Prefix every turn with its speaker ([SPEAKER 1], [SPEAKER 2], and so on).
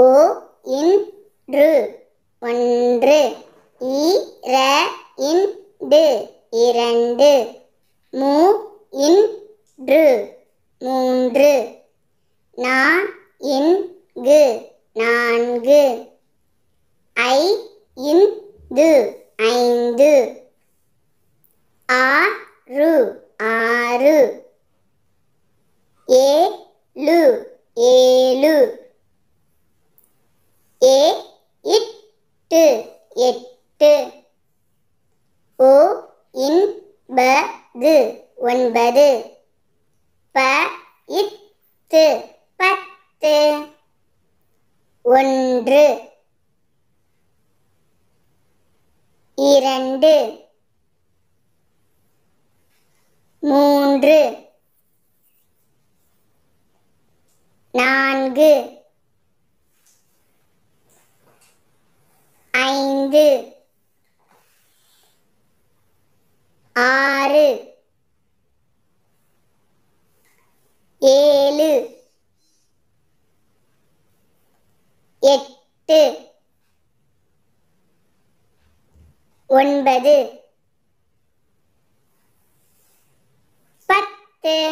[SPEAKER 1] ஓ இன்று ஒன்று ஈர இன்று இரண்டு மூ இன்று மூன்று நா இங்கு நான்கு ஐ இந்து ஐந்து ஆறு ஆறு ஏழு ஏ எட்டு எட்டு ஓ இன்பது ஒன்பது ப இத்து பத்து ஒன்று இரண்டு மூன்று நான்கு ஐந்து ஆறு ஏழு எட்டு ஒன்பது பத்து